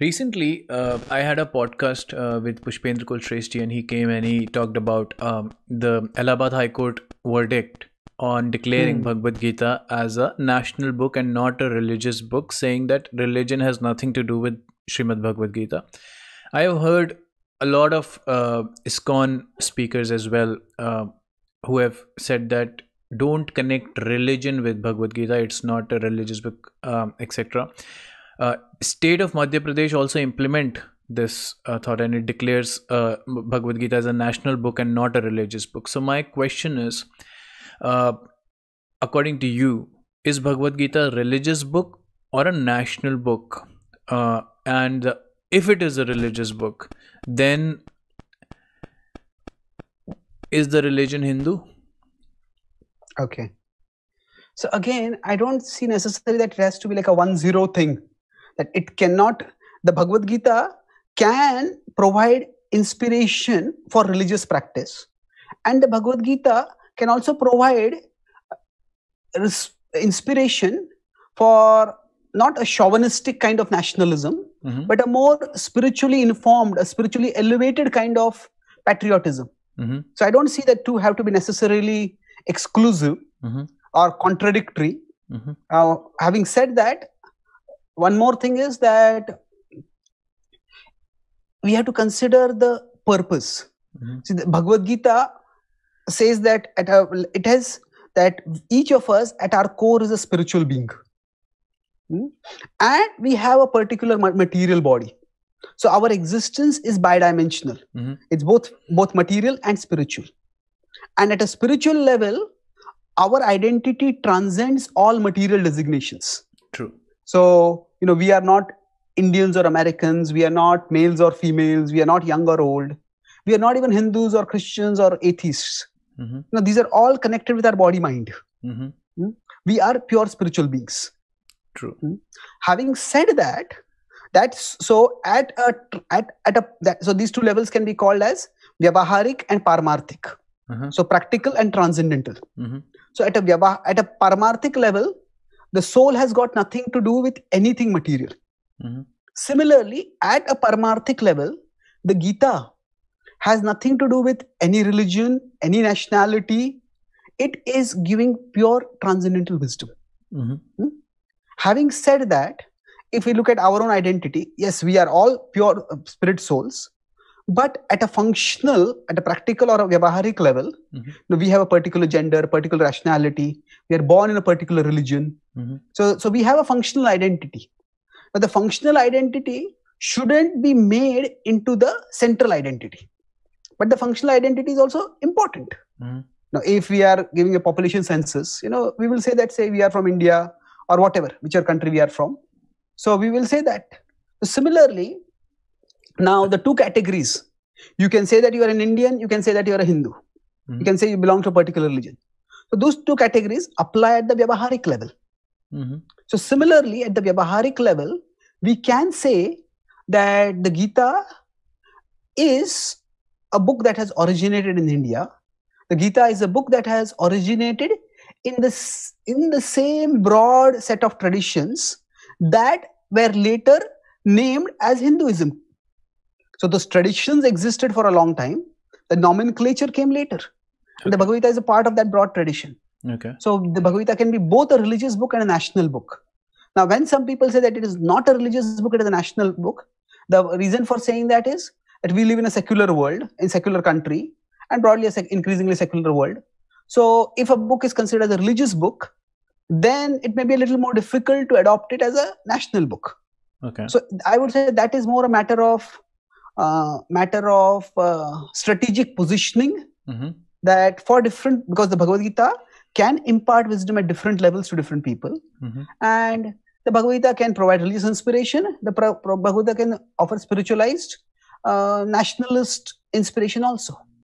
Recently, uh, I had a podcast uh, with Pushpendra Kulshreshti, and he came and he talked about um, the Allahabad High Court verdict on declaring mm. Bhagavad Gita as a national book and not a religious book, saying that religion has nothing to do with Srimad Bhagavad Gita. I have heard a lot of uh, ISKCON speakers as well uh, who have said that don't connect religion with Bhagavad Gita, it's not a religious book, um, etc uh, state of Madhya Pradesh also implement this uh, thought and it declares uh, Bhagavad Gita as a national book and not a religious book. So my question is, uh, according to you, is Bhagavad Gita a religious book or a national book? Uh, and if it is a religious book, then is the religion Hindu? Okay. So again, I don't see necessarily that it has to be like a one zero thing that it cannot, the Bhagavad Gita can provide inspiration for religious practice. And the Bhagavad Gita can also provide uh, inspiration for not a chauvinistic kind of nationalism, mm-hmm. but a more spiritually informed, a spiritually elevated kind of patriotism. Mm-hmm. So I don't see that two have to be necessarily exclusive mm-hmm. or contradictory. Mm-hmm. Now, having said that, one more thing is that we have to consider the purpose mm-hmm. see the bhagavad gita says that at a, it has that each of us at our core is a spiritual being hmm? and we have a particular material body so our existence is bidimensional mm-hmm. it's both both material and spiritual and at a spiritual level our identity transcends all material designations true so, you know, we are not Indians or Americans, we are not males or females, we are not young or old, we are not even Hindus or Christians or atheists. Mm-hmm. these are all connected with our body mind. Mm-hmm. Mm-hmm. We are pure spiritual beings. True. Hmm? Having said that, that's so at a at at a that, so these two levels can be called as vyavaharic and paramarthik. Mm-hmm. So practical and transcendental. Mm-hmm. So at a vyavah, at a paramarthik level, the soul has got nothing to do with anything material. Mm-hmm. Similarly, at a Paramarthic level, the Gita has nothing to do with any religion, any nationality. It is giving pure transcendental wisdom. Mm-hmm. Hmm? Having said that, if we look at our own identity, yes, we are all pure uh, spirit souls, but at a functional at a practical or a vyavaharic level mm-hmm. we have a particular gender particular rationality we are born in a particular religion mm-hmm. so so we have a functional identity but the functional identity shouldn't be made into the central identity but the functional identity is also important mm-hmm. now if we are giving a population census you know we will say that say we are from india or whatever whichever country we are from so we will say that similarly now, the two categories you can say that you are an Indian, you can say that you are a Hindu, mm-hmm. you can say you belong to a particular religion. So, those two categories apply at the Vyavaharic level. Mm-hmm. So, similarly, at the Vyavaharic level, we can say that the Gita is a book that has originated in India. The Gita is a book that has originated in the, in the same broad set of traditions that were later named as Hinduism. So those traditions existed for a long time. The nomenclature came later. Okay. The Bhagavad Gita is a part of that broad tradition. Okay. So the Bhagavad Gita can be both a religious book and a national book. Now, when some people say that it is not a religious book, it is a national book, the reason for saying that is that we live in a secular world, in secular country, and broadly a sec- increasingly secular world. So if a book is considered as a religious book, then it may be a little more difficult to adopt it as a national book. Okay. So I would say that is more a matter of uh, matter of uh, strategic positioning mm-hmm. that for different because the Bhagavad Gita can impart wisdom at different levels to different people mm-hmm. and the Bhagavad Gita can provide religious inspiration. The pra- pra- Bhagavad Gita can offer spiritualized, uh, nationalist inspiration also.